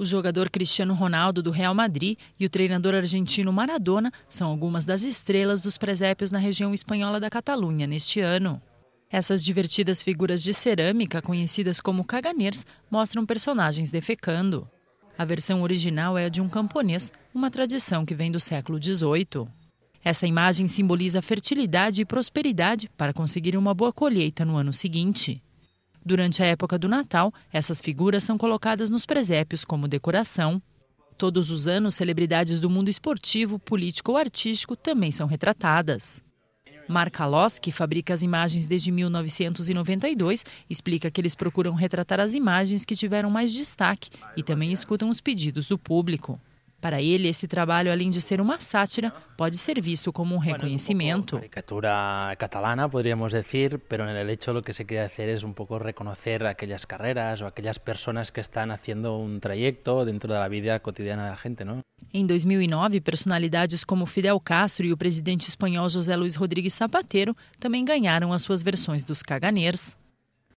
O jogador Cristiano Ronaldo do Real Madrid e o treinador argentino Maradona são algumas das estrelas dos presépios na região espanhola da Catalunha neste ano. Essas divertidas figuras de cerâmica, conhecidas como caganers, mostram personagens defecando. A versão original é a de um camponês, uma tradição que vem do século XVIII. Essa imagem simboliza fertilidade e prosperidade para conseguir uma boa colheita no ano seguinte. Durante a época do Natal, essas figuras são colocadas nos presépios como decoração. Todos os anos, celebridades do mundo esportivo, político ou artístico também são retratadas. Marcalos, que fabrica as imagens desde 1992, explica que eles procuram retratar as imagens que tiveram mais destaque e também escutam os pedidos do público. Para ele, esse trabalho, além de ser uma sátira, pode ser visto como um reconhecimento. Bueno, caricatura catalana, poderíamos dizer, pero en el hecho lo que se quiere hacer es un poco reconocer aquellas carreras o aquellas personas que están haciendo un trayecto dentro da vida cotidiana da gente, ¿no? Em 2009, personalidades como Fidel Castro e o presidente espanhol José Luis Rodríguez Zapatero também ganharam as suas versões dos caganers.